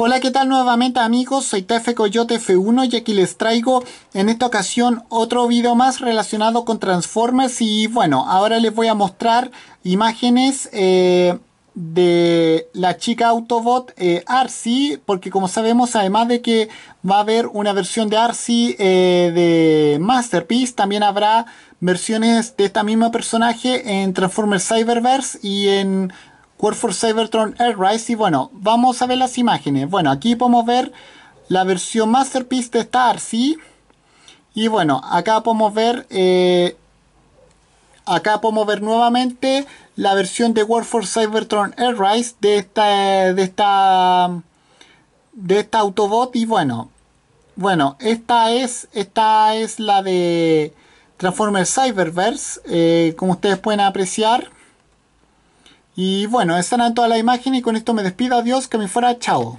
Hola, ¿qué tal nuevamente amigos? Soy TF Coyote F1 y aquí les traigo en esta ocasión otro video más relacionado con Transformers y bueno, ahora les voy a mostrar imágenes eh, de la chica Autobot eh, Arcee, porque como sabemos además de que va a haber una versión de Arcee eh, de Masterpiece, también habrá versiones de esta misma personaje en Transformers Cyberverse y en War for Cybertron rise Y bueno, vamos a ver las imágenes. Bueno, aquí podemos ver la versión Masterpiece de Star Y bueno, acá podemos ver... Eh, acá podemos ver nuevamente la versión de War for Cybertron air de esta... De esta de esta Autobot y bueno, bueno, esta es, esta es la de Transformers Cyberverse, eh, como ustedes pueden apreciar. Y bueno, están en toda la imagen y con esto me despido. Adiós, que me fuera. Chao.